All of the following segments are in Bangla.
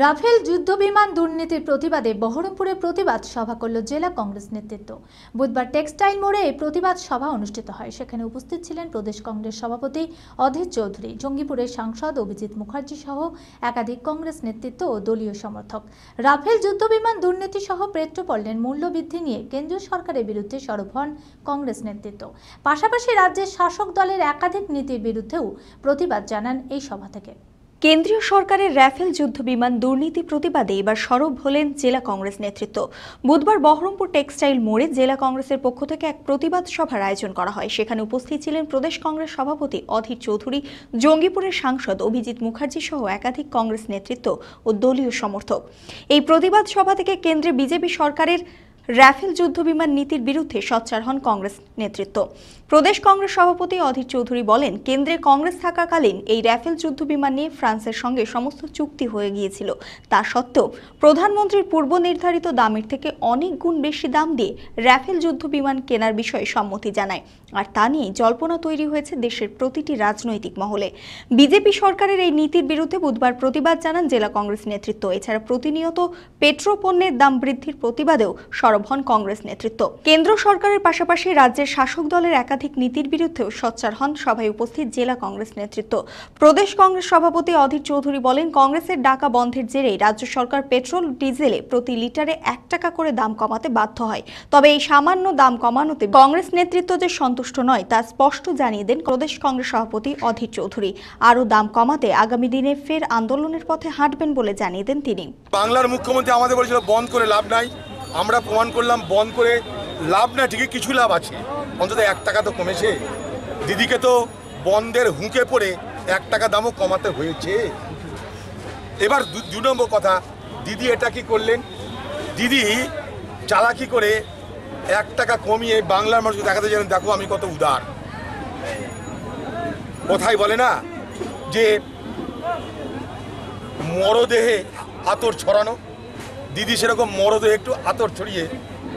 রাফেল যুদ্ধ বিমান দুর্নীতির প্রতিবাদে বহরমপুরে প্রতিবাদ সভা করল জেলা কংগ্রেস নেতৃত্ব বুধবার টেক্সটাইল মোড়ে এই প্রতিবাদ সভা অনুষ্ঠিত হয় সেখানে উপস্থিত ছিলেন প্রদেশ কংগ্রেস সভাপতি অধীর চৌধুরী জঙ্গিপুরের সাংসদ অভিজিৎ মুখার্জি সহ একাধিক কংগ্রেস নেতৃত্ব ও দলীয় সমর্থক রাফেল যুদ্ধ বিমান দুর্নীতি সহ পেট্রোপণ্যের মূল্যবৃদ্ধি নিয়ে কেন্দ্রীয় সরকারের বিরুদ্ধে সরব হন কংগ্রেস নেতৃত্ব পাশাপাশি রাজ্যের শাসক দলের একাধিক নীতির বিরুদ্ধেও প্রতিবাদ জানান এই সভা থেকে কেন্দ্রীয় সরকারের রাফেল যুদ্ধ বিমান দুর্নীতি প্রতিবাদে এবার সরব হলেন জেলা কংগ্রেস নেতৃত্ব বুধবার বহরমপুর টেক্সটাইল মোড়ে জেলা কংগ্রেসের পক্ষ থেকে এক প্রতিবাদ সভার আয়োজন করা হয় সেখানে উপস্থিত ছিলেন প্রদেশ কংগ্রেস সভাপতি অধীর চৌধুরী জঙ্গিপুরের সাংসদ অভিজিৎ মুখার্জি সহ একাধিক কংগ্রেস নেতৃত্ব ও দলীয় সমর্থক এই প্রতিবাদ সভা থেকে কেন্দ্রে বিজেপি সরকারের রাফেল যুদ্ধবিমান নীতির বিরুদ্ধে সচ্চার হন কংগ্রেস নেতৃত্ব প্রদেশ কংগ্রেস সভাপতি অধীর চৌধুরী বলেন কেন্দ্রে কংগ্রেস থাকাকালীন এই রাফেল যুদ্ধবিমান নিয়ে ফ্রান্সের সঙ্গে সমস্ত চুক্তি হয়ে গিয়েছিল তা সত্ত্বেও প্রধানমন্ত্রীর পূর্ব নির্ধারিত দামের থেকে অনেক গুণ বেশি দাম দিয়ে রাফেল বিমান কেনার বিষয়ে সম্মতি জানায় আর তা নিয়ে জল্পনা তৈরি হয়েছে দেশের প্রতিটি রাজনৈতিক মহলে বিজেপি সরকারের এই নীতির বিরুদ্ধে বুধবার প্রতিবাদ জানান জেলা কংগ্রেস নেতৃত্ব এছাড়া প্রতিনিয়ত পেট্রোপণ্যের দাম বৃদ্ধির প্রতিবাদেও সরকার সরবহন কংগ্রেস নেতৃত্ব কেন্দ্র সরকারের পাশাপাশি রাজ্যের শাসক দলের একাধিক নীতির বিরুদ্ধেও সচ্চার হন সভায় উপস্থিত জেলা কংগ্রেস নেতৃত্ব প্রদেশ কংগ্রেস সভাপতি অধীর চৌধুরী বলেন কংগ্রেসের ডাকা বন্ধের জেরেই রাজ্য সরকার পেট্রোল ডিজেলে প্রতি লিটারে এক টাকা করে দাম কমাতে বাধ্য হয় তবে এই সামান্য দাম কমানোতে কংগ্রেস নেতৃত্ব যে সন্তুষ্ট নয় তা স্পষ্ট জানিয়ে দেন প্রদেশ কংগ্রেস সভাপতি অধীর চৌধুরী আরও দাম কমাতে আগামী দিনে ফের আন্দোলনের পথে হাঁটবেন বলে জানিয়ে দেন তিনি বাংলার মুখ্যমন্ত্রী আমাদের বলেছিল বন্ধ করে লাভ নাই আমরা প্রমাণ করলাম বন্ধ করে লাভ না ঠিকই কিছু লাভ আছে অন্তত এক টাকা তো কমেছে দিদিকে তো বন্ধের হুঁকে পড়ে এক টাকা দামও কমাতে হয়েছে এবার দু নম্বর কথা দিদি এটা কি করলেন দিদি চালাকি করে এক টাকা কমিয়ে বাংলার মানুষকে দেখাতে যেন দেখো আমি কত উদার কথাই বলে না যে মরদেহে আতর ছড়ানো দিদি সেরকম মরদে একটু আতর ছড়িয়ে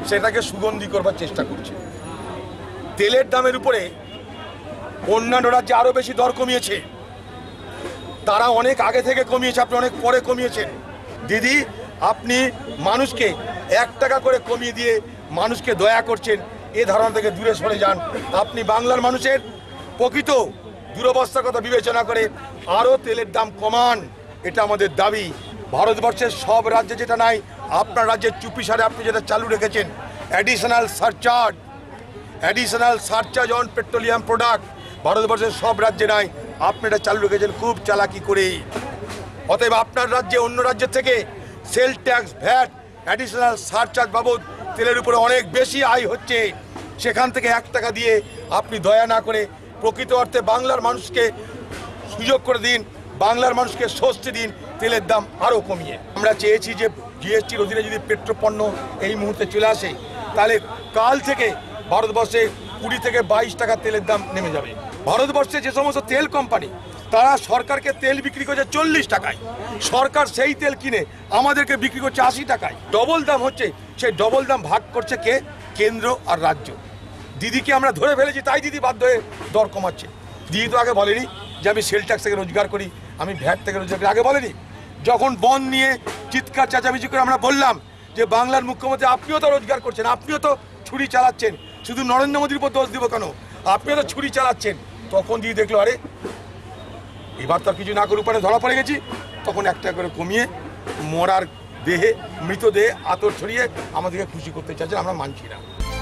সেটাকে সুগন্ধি করবার চেষ্টা করছে তেলের দামের উপরে অন্যান্য রাজ্যে আরও বেশি দর কমিয়েছে তারা অনেক আগে থেকে কমিয়েছে আপনি অনেক পরে কমিয়েছেন দিদি আপনি মানুষকে এক টাকা করে কমিয়ে দিয়ে মানুষকে দয়া করছেন এ ধারণা থেকে দূরে সরে যান আপনি বাংলার মানুষের প্রকৃত দুরবস্থার কথা বিবেচনা করে আরও তেলের দাম কমান এটা আমাদের দাবি ভারতবর্ষের সব রাজ্যে যেটা নাই আপনার রাজ্যে চুপিসারে আপনি যেটা চালু রেখেছেন additional surcharge additional surcharge on petroleum product ভারতবর্ষের সব রাজ্যে নাই আপনি এটা চালু রেখেছেন খুব চালাকি করে অতএব আপনার রাজ্যে অন্য রাজ্যের থেকে sale tax VAT additional surcharge বাবদ তেলের উপরে অনেক বেশি আয় হচ্ছে সেখান থেকে এক টাকা দিয়ে আপনি দয়া না করে প্রকৃত অর্থে বাংলার মানুষকে সুযোগ করে দিন বাংলার মানুষকে স্বস্তি দিন তেলের দাম আরও কমিয়ে আমরা চেয়েছি যে জিএসটির অধীনে যদি পেট্রোপণ্য এই মুহূর্তে চলে আসে তাহলে কাল থেকে ভারতবর্ষে কুড়ি থেকে বাইশ টাকা তেলের দাম নেমে যাবে ভারতবর্ষে যে সমস্ত তেল কোম্পানি তারা সরকারকে তেল বিক্রি করছে চল্লিশ টাকায় সরকার সেই তেল কিনে আমাদেরকে বিক্রি করছে আশি টাকায় ডবল দাম হচ্ছে সেই ডবল দাম ভাগ করছে কে কেন্দ্র আর রাজ্য দিদিকে আমরা ধরে ফেলেছি তাই দিদি বাধ্য হয়ে দর কমাচ্ছে দিদি তো আগে বলেনি যে আমি সেল ট্যাক্স থেকে রোজগার করি আমি ভ্যাট থেকে রোজগার আগে বলেনি যখন বন নিয়ে চিৎকার চেঁচামেচি করে আমরা বললাম যে বাংলার মুখ্যমন্ত্রী আপনিও তো রোজগার করছেন আপনিও তো ছুরি চালাচ্ছেন শুধু নরেন্দ্র মোদীর উপর দোষ দিব কেন আপনিও তো ছুরি চালাচ্ছেন তখন দিয়ে দেখলো আরে এবার তো কিছু না করে মানে উপরে ধরা পড়ে গেছি তখন একটা করে কমিয়ে মরার দেহে মৃতদেহে আতর ছড়িয়ে আমাদেরকে খুশি করতে চাইছেন আমরা মানছি না